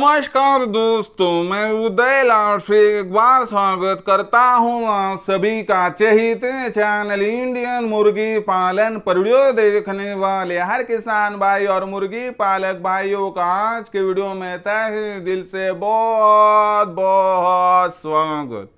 नमस्कार दोस्तों मैं उदय लाल से एक बार स्वागत करता हूँ आप सभी का चहिते चैनल इंडियन मुर्गी पालन पर वीडियो देखने वाले हर किसान भाई और मुर्गी पालक भाइयों का आज के वीडियो में तहे दिल से बहुत बहुत स्वागत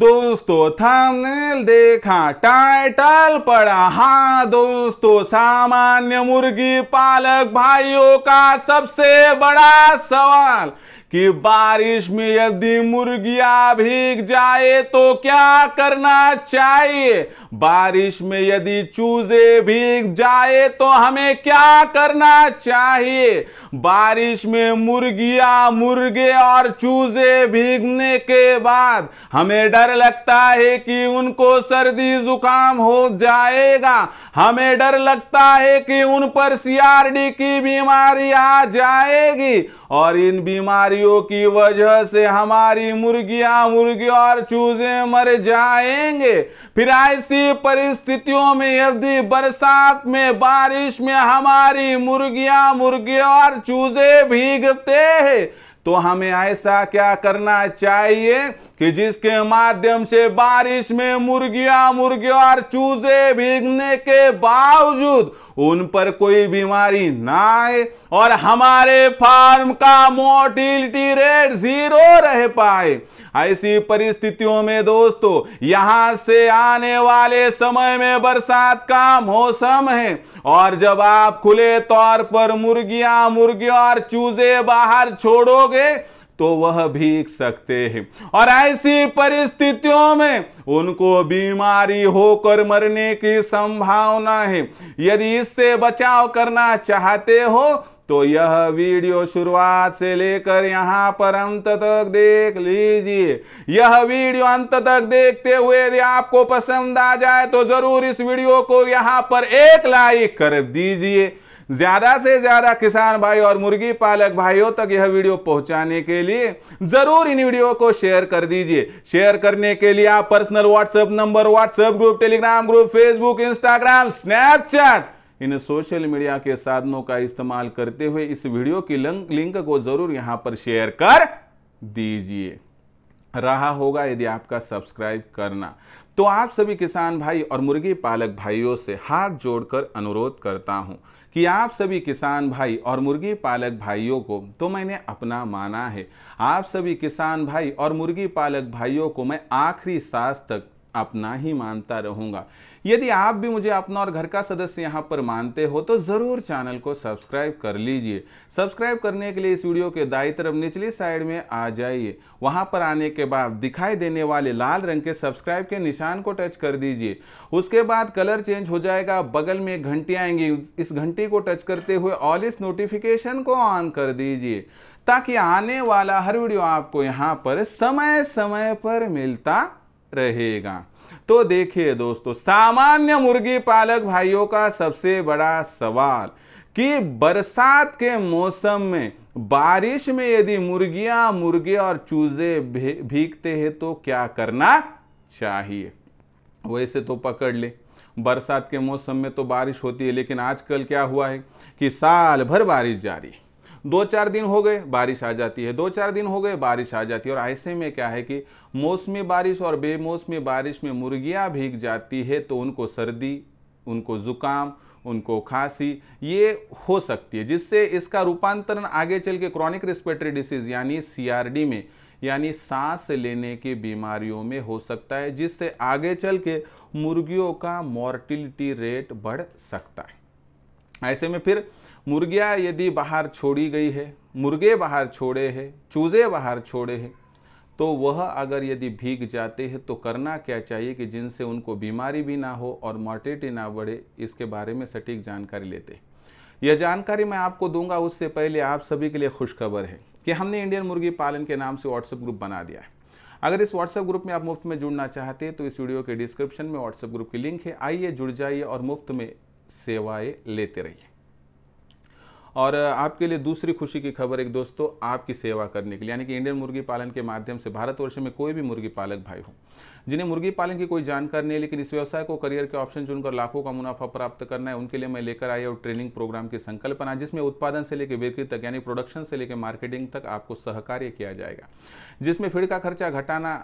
दोस्तों थंबनेल देखा टाइटल पढ़ा हाँ दोस्तों सामान्य मुर्गी पालक भाइयों का सबसे बड़ा सवाल कि बारिश में यदि मुर्गियां भीग जाए तो क्या करना चाहिए बारिश में यदि चूजे भीग जाए तो हमें क्या करना चाहिए बारिश में मुर्गिया मुर्गे और चूजे भीगने के बाद हमें डर लगता है कि उनको सर्दी जुकाम हो जाएगा हमें डर लगता है कि उन पर सीआरडी की बीमारी आ जाएगी और इन बीमारियों की वजह से हमारी मुर्गियां मुर्गी और चूजे मर जाएंगे फिर ऐसी ऐसी परिस्थितियों में यदि बरसात में बारिश में हमारी मुर्गियां मुर्गे और चूजे भीगते हैं तो हमें ऐसा क्या करना चाहिए कि जिसके माध्यम से बारिश में मुर्गियां मुर्गियों और चूजे भीगने के बावजूद उन पर कोई बीमारी ना आए और हमारे फार्म का मोर्टिलिटी रेट जीरो रह पाए ऐसी परिस्थितियों में दोस्तों यहां से आने वाले समय में बरसात का मौसम है और जब आप खुले तौर पर मुर्गियां मुर्गियों और चूजे बाहर छोड़ोगे तो वह भीग सकते हैं और ऐसी परिस्थितियों में उनको बीमारी होकर मरने की संभावना है यदि इससे बचाव करना चाहते हो तो यह वीडियो शुरुआत से लेकर यहाँ पर अंत तक देख लीजिए यह वीडियो अंत तक देखते हुए यदि आपको पसंद आ जाए तो जरूर इस वीडियो को यहाँ पर एक लाइक कर दीजिए ज्यादा से ज्यादा किसान भाई और मुर्गी पालक भाइयों तक यह वीडियो पहुंचाने के लिए जरूर इन वीडियो को शेयर कर दीजिए शेयर करने के लिए आप personal WhatsApp number WhatsApp group Telegram group Facebook Instagram Snapchat इन सोशल मीडिया के साधनों का इस्तेमाल करते हुए इस वीडियो की लिंक को जरूर यहां पर शेयर कर दीजिए रहा होगा यदि आपका सब्सक्राइब करना तो आप सभी किसान भाई और मुर्गी पालक भाइयों से हाथ जोड़कर अनुरोध करता हूं कि आप सभी किसान भाई और मुर्गी पालक भाइयों को तो मैंने अपना माना है आप सभी किसान भाई और मुर्गी पालक भाइयों को मैं आखिरी सांस तक अपना ही मानता रहूंगा यदि आप भी मुझे अपना और घर का सदस्य यहाँ पर मानते हो तो ज़रूर चैनल को सब्सक्राइब कर लीजिए सब्सक्राइब करने के लिए इस वीडियो के दाई तरफ निचली साइड में आ जाइए वहां पर आने के बाद दिखाई देने वाले लाल रंग के सब्सक्राइब के निशान को टच कर दीजिए उसके बाद कलर चेंज हो जाएगा बगल में एक घंटी आएंगी इस घंटी को टच करते हुए ऑल इस नोटिफिकेशन को ऑन कर दीजिए ताकि आने वाला हर वीडियो आपको यहाँ पर समय समय पर मिलता रहेगा तो देखिए दोस्तों सामान्य मुर्गी पालक भाइयों का सबसे बड़ा सवाल कि बरसात के मौसम में बारिश में यदि मुर्गियां मुर्गे और चूजे भीगते हैं तो क्या करना चाहिए वैसे तो पकड़ ले बरसात के मौसम में तो बारिश होती है लेकिन आजकल क्या हुआ है कि साल भर बारिश जारी है दो चार दिन हो गए बारिश आ जाती है दो चार दिन हो गए बारिश आ जाती है और ऐसे में क्या है कि मौसमी बारिश और बेमौसमी बारिश में मुर्गियाँ भीग जाती है तो उनको सर्दी उनको ज़ुकाम उनको खांसी ये हो सकती है जिससे इसका रूपांतरण आगे चल के क्रॉनिक रेस्पिरेटरी डिसीज यानी सीआरडी में यानी सांस लेने की बीमारियों में हो सकता है जिससे आगे चल के मुर्गियों का मॉर्टिलिटी रेट बढ़ सकता है ऐसे में फिर मुर्गियाँ यदि बाहर छोड़ी गई है मुर्गे बाहर छोड़े हैं चूज़े बाहर छोड़े हैं तो वह अगर यदि भीग जाते हैं तो करना क्या चाहिए कि जिनसे उनको बीमारी भी ना हो और मॉर्टिलिटी ना बढ़े इसके बारे में सटीक जानकारी लेते हैं यह जानकारी मैं आपको दूंगा उससे पहले आप सभी के लिए खुशखबर है कि हमने इंडियन मुर्गी पालन के नाम से व्हाट्सएप ग्रुप बना दिया है अगर इस व्हाट्सएप ग्रुप में आप मुफ्त में जुड़ना चाहते हैं तो इस वीडियो के डिस्क्रिप्शन में व्हाट्सएप ग्रुप की लिंक है आइए जुड़ जाइए और मुफ्त में सेवाएं लेते रहिए और आपके लिए दूसरी खुशी की खबर एक दोस्तों आपकी सेवा करने के लिए यानी कि इंडियन मुर्गी पालन के माध्यम से भारतवर्ष में कोई भी मुर्गी पालक भाई हो जिन्हें मुर्गी पालन की कोई जानकारी नहीं लेकिन इस व्यवसाय को करियर के ऑप्शन चुनकर लाखों का मुनाफा प्राप्त करना है उनके लिए मैं लेकर आई और ट्रेनिंग प्रोग्राम की संकल्पना जिसमें उत्पादन से लेकर बिक्री तक यानी प्रोडक्शन से लेकर मार्केटिंग तक आपको सहकार्य किया जाएगा जिसमें फीड का खर्चा घटाना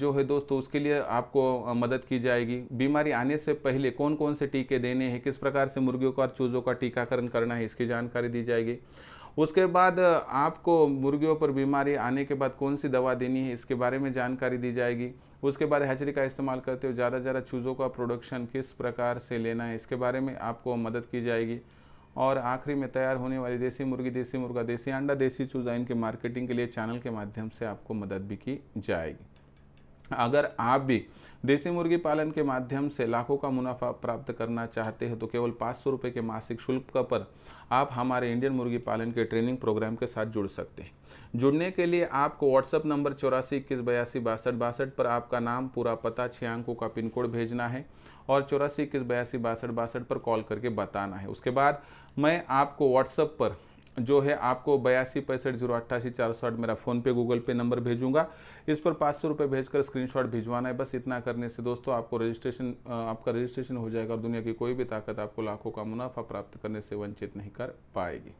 जो है दोस्तों तो उसके लिए आपको मदद की जाएगी बीमारी आने से पहले कौन कौन से टीके देने हैं किस प्रकार से मुर्गियों का और चूजों का टीकाकरण करना है इसकी जानकारी दी जाएगी उसके बाद आपको मुर्गियों पर बीमारी आने के बाद कौन सी दवा देनी है इसके बारे में जानकारी दी जाएगी उसके बाद हैचरी का इस्तेमाल करते हुए ज़्यादा ज़्यादा चूज़ों का प्रोडक्शन किस प्रकार से लेना है इसके बारे में आपको मदद की जाएगी और आखिरी में तैयार होने वाली देसी मुर्गी देसी मुर्गा देसी अंडा देसी चूज़ा इनके मार्केटिंग के लिए चैनल के माध्यम से आपको मदद भी की जाएगी अगर आप भी देसी मुर्गी पालन के माध्यम से लाखों का मुनाफा प्राप्त करना चाहते हैं तो केवल पाँच सौ रुपये के मासिक शुल्क का पर आप हमारे इंडियन मुर्गी पालन के ट्रेनिंग प्रोग्राम के साथ जुड़ सकते हैं जुड़ने के लिए आपको व्हाट्सअप नंबर चौरासी इक्कीस बयासी बासठ बासठ पर आपका नाम पूरा पता छः अंकों का पिन कोड भेजना है और चौरासी इक्कीस बयासी बासठ बासठ पर कॉल करके बताना है उसके बाद मैं आपको व्हाट्सअप पर जो है आपको बयासी पैंसठ जीरो अट्ठासी चार सौ आठ मेरा फ़ोनपे गूगल पे नंबर भेजूंगा इस पर पाँच सौ रुपये भेज कर स्क्रीन भिजवाना है बस इतना करने से दोस्तों आपको रजिस्ट्रेशन आपका रजिस्ट्रेशन हो जाएगा और दुनिया की कोई भी ताकत आपको लाखों का मुनाफा प्राप्त करने से वंचित नहीं कर पाएगी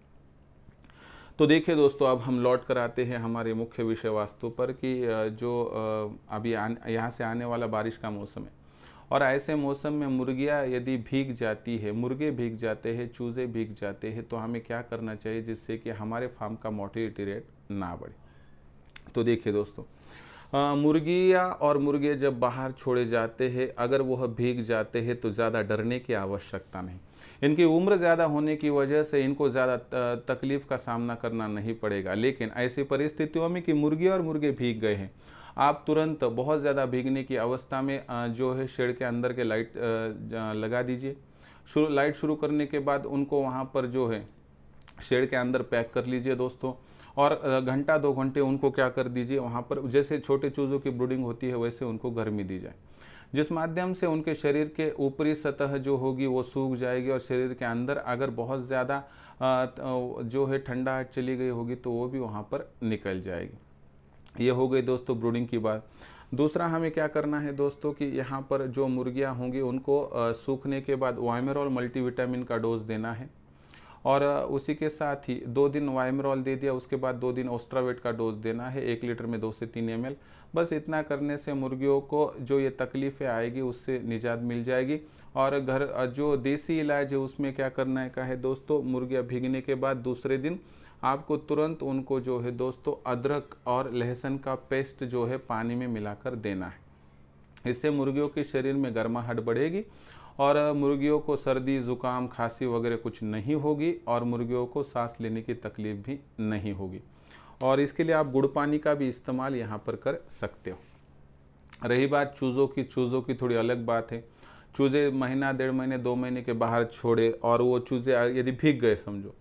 तो देखिए दोस्तों अब हम लौट कर आते हैं हमारे मुख्य विषय वास्तु पर कि जो अभी यहाँ से आने वाला बारिश का मौसम है और ऐसे मौसम में मुर्गियाँ यदि भीग जाती है मुर्गे भीग जाते हैं चूज़े भीग जाते हैं तो हमें क्या करना चाहिए जिससे कि हमारे फार्म का मोटिलिटी रेट ना बढ़े तो देखिए दोस्तों मुर्गियाँ और मुर्गे जब बाहर छोड़े जाते हैं अगर वह भीग जाते हैं तो ज़्यादा डरने की आवश्यकता नहीं इनकी उम्र ज़्यादा होने की वजह से इनको ज़्यादा तकलीफ़ का सामना करना नहीं पड़ेगा लेकिन ऐसी परिस्थितियों में कि मुर्गी और मुर्गे भीग गए हैं आप तुरंत बहुत ज़्यादा भीगने की अवस्था में जो है शेड के अंदर के लाइट लगा दीजिए शुरू लाइट शुरू करने के बाद उनको वहाँ पर जो है शेड के अंदर पैक कर लीजिए दोस्तों और घंटा दो घंटे उनको क्या कर दीजिए वहाँ पर जैसे छोटे चूज़ों की ब्रूडिंग होती है वैसे उनको गर्मी दी जाए जिस माध्यम से उनके शरीर के ऊपरी सतह जो होगी वो सूख जाएगी और शरीर के अंदर अगर बहुत ज़्यादा जो है ठंडा चली गई होगी तो वो भी वहाँ पर निकल जाएगी ये हो गई दोस्तों ब्रूडिंग की बात दूसरा हमें क्या करना है दोस्तों कि यहाँ पर जो मुर्गियाँ होंगी उनको सूखने के बाद वाइमेरॉल मल्टीविटामिन का डोज देना है और उसी के साथ ही दो दिन वाइमरॉल दे दिया उसके बाद दो दिन ओस्ट्रावेट का डोज देना है एक लीटर में दो से तीन एम बस इतना करने से मुर्गियों को जो ये तकलीफ़ें आएगी उससे निजात मिल जाएगी और घर जो देसी इलाज है उसमें क्या करना है का है दोस्तों मुर्गियाँ भीगने के बाद दूसरे दिन आपको तुरंत उनको जो है दोस्तों अदरक और लहसुन का पेस्ट जो है पानी में मिलाकर देना है इससे मुर्गियों के शरीर में गर्माहट बढ़ेगी और मुर्गियों को सर्दी ज़ुकाम खांसी वगैरह कुछ नहीं होगी और मुर्गियों को सांस लेने की तकलीफ भी नहीं होगी और इसके लिए आप गुड़ पानी का भी इस्तेमाल यहाँ पर कर सकते हो रही बात चूज़ों की चूज़ों की थोड़ी अलग बात है चूज़े महीना डेढ़ महीने दो महीने के बाहर छोड़े और वो चूज़े यदि भीग गए समझो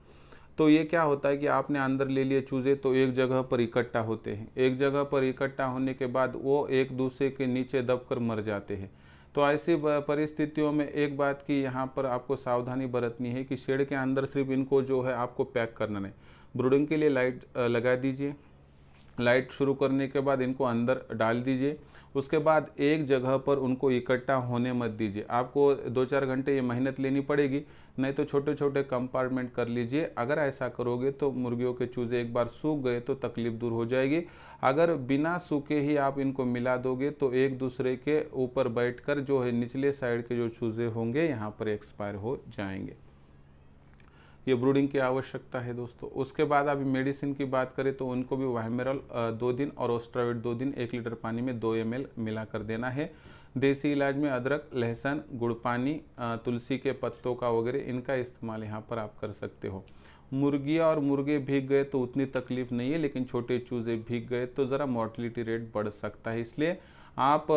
तो ये क्या होता है कि आपने अंदर ले लिए चूजे तो एक जगह पर इकट्ठा होते हैं एक जगह पर इकट्ठा होने के बाद वो एक दूसरे के नीचे दबकर मर जाते हैं तो ऐसी परिस्थितियों में एक बात की यहाँ पर आपको सावधानी बरतनी है कि शेड के अंदर सिर्फ इनको जो है आपको पैक करना है ब्रूडिंग के लिए लाइट लगा दीजिए लाइट शुरू करने के बाद इनको अंदर डाल दीजिए उसके बाद एक जगह पर उनको इकट्ठा होने मत दीजिए आपको दो चार घंटे ये मेहनत लेनी पड़ेगी नहीं तो छोटे छोटे कंपार्टमेंट कर लीजिए अगर ऐसा करोगे तो मुर्गियों के चूजे एक बार सूख गए तो तकलीफ दूर हो जाएगी अगर बिना सूखे ही आप इनको मिला दोगे तो एक दूसरे के ऊपर बैठकर जो है निचले साइड के जो चूजे होंगे यहाँ पर एक्सपायर हो जाएंगे ये ब्रूडिंग की आवश्यकता है दोस्तों उसके बाद अभी मेडिसिन की बात करें तो उनको भी वाहमेरल दो दिन और ओस्ट्रावेट दो दिन एक लीटर पानी में दो एम मिला कर देना है देसी इलाज में अदरक लहसन गुड़ पानी तुलसी के पत्तों का वगैरह इनका इस्तेमाल यहाँ पर आप कर सकते हो मुर्गियाँ और मुर्गे भीग गए तो उतनी तकलीफ नहीं है लेकिन छोटे चूजे भीग गए तो ज़रा मोर्टिलिटी रेट बढ़ सकता है इसलिए आप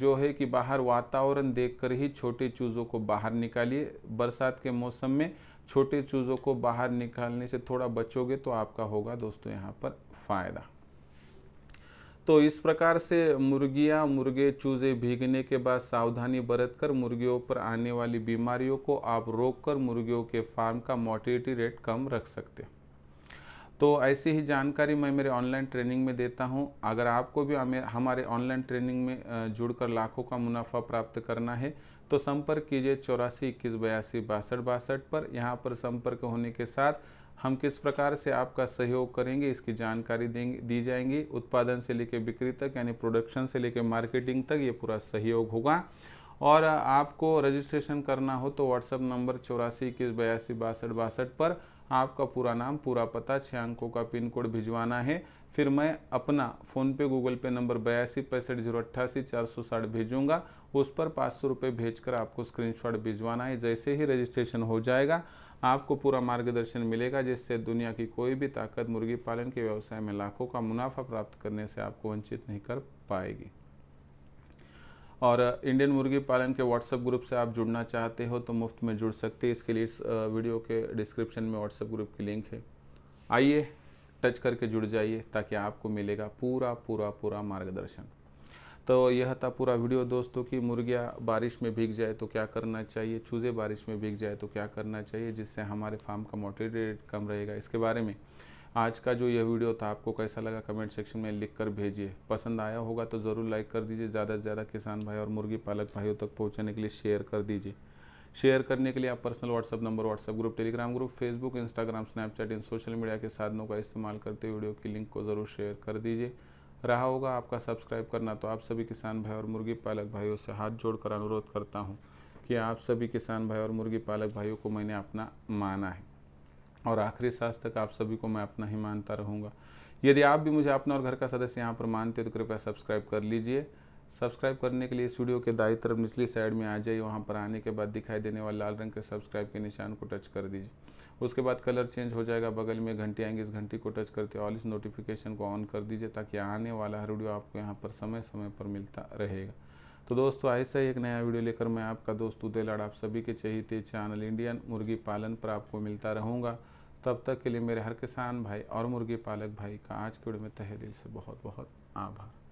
जो है कि बाहर वातावरण देखकर ही छोटे चूज़ों को बाहर निकालिए बरसात के मौसम में छोटी चीज़ों को बाहर निकालने से थोड़ा बचोगे तो आपका होगा दोस्तों यहाँ पर फ़ायदा तो इस प्रकार से मुर्गियाँ मुर्गे चूजे भीगने के बाद सावधानी बरत कर मुर्गियों पर आने वाली बीमारियों को आप रोक कर मुर्गियों के फार्म का मोटिलिटी रेट कम रख सकते हैं तो ऐसी ही जानकारी मैं मेरे ऑनलाइन ट्रेनिंग में देता हूँ अगर आपको भी हमारे ऑनलाइन ट्रेनिंग में जुड़कर लाखों का मुनाफा प्राप्त करना है तो संपर्क कीजिए चौरासी इक्कीस बयासी बासठ बासठ पर यहाँ पर संपर्क होने के साथ हम किस प्रकार से आपका सहयोग करेंगे इसकी जानकारी देंगे दी जाएंगी उत्पादन से लेकर बिक्री तक यानी प्रोडक्शन से लेकर मार्केटिंग तक ये पूरा सहयोग होगा और आपको रजिस्ट्रेशन करना हो तो व्हाट्सअप नंबर चौरासी इक्कीस बयासी बासठ बासठ पर आपका पूरा नाम पूरा पता छः अंकों का पिन कोड भिजवाना है फिर मैं अपना फ़ोनपे गूगल पे नंबर बयासी पैंसठ जीरो अट्ठासी चार सौ साठ भेजूँगा उस पर पाँच सौ रुपये भेज कर आपको स्क्रीनशॉट भिजवाना है जैसे ही रजिस्ट्रेशन हो जाएगा आपको पूरा मार्गदर्शन मिलेगा जिससे दुनिया की कोई भी ताकत मुर्गी पालन के व्यवसाय में लाखों का मुनाफा प्राप्त करने से आपको वंचित नहीं कर पाएगी और इंडियन मुर्गी पालन के व्हाट्सएप ग्रुप से आप जुड़ना चाहते हो तो मुफ्त में जुड़ सकते हैं इसके लिए इस वीडियो के डिस्क्रिप्शन में व्हाट्सएप ग्रुप की लिंक है आइए टच करके जुड़ जाइए ताकि आपको मिलेगा पूरा पूरा पूरा मार्गदर्शन तो यह था पूरा वीडियो दोस्तों कि मुर्गियाँ बारिश में भीग जाए तो क्या करना चाहिए चूज़े बारिश में भीग जाए तो क्या करना चाहिए जिससे हमारे फार्म का मोटिवेट कम रहेगा इसके बारे में आज का जो यह वीडियो था आपको कैसा लगा कमेंट सेक्शन में लिख कर भेजिए पसंद आया होगा तो ज़रूर लाइक कर दीजिए ज़्यादा से ज़्यादा किसान भाई और मुर्गी पालक भाइयों तक पहुँचाने के लिए शेयर कर दीजिए शेयर करने के लिए आप personal WhatsApp number WhatsApp group Telegram group Facebook Instagram Snapchat इन सोशल मीडिया के साधनों का इस्तेमाल करते वीडियो की लिंक को ज़रूर शेयर कर दीजिए रहा होगा आपका सब्सक्राइब करना तो आप सभी किसान भाई और मुर्गी पालक भाइयों से हाथ जोड़कर अनुरोध करता हूँ कि आप सभी किसान भाई और मुर्गी पालक भाइयों को मैंने अपना माना है और आखिरी सांस तक आप सभी को मैं अपना ही मानता रहूँगा यदि आप भी मुझे अपना और घर का सदस्य यहाँ पर मानते हो तो कृपया सब्सक्राइब कर लीजिए सब्सक्राइब करने के लिए इस वीडियो के दाई तरफ निचली साइड में आ जाइए वहाँ पर आने के बाद दिखाई देने वाले लाल रंग के सब्सक्राइब के निशान को टच कर दीजिए उसके बाद कलर चेंज हो जाएगा बगल में घंटी आएंगी इस घंटी को टच करते ऑल इस नोटिफिकेशन को ऑन कर दीजिए ताकि आने वाला हर वीडियो आपको यहाँ पर समय समय पर मिलता रहेगा तो दोस्तों ऐसा ही एक नया वीडियो लेकर मैं आपका दोस्त उदय लाड़ आप सभी के चाहिए चैनल इंडियन मुर्गी पालन पर आपको मिलता रहूँगा तब तक के लिए मेरे हर किसान भाई और मुर्गी पालक भाई का आज के वीडियो में तहे दिल से बहुत बहुत आभार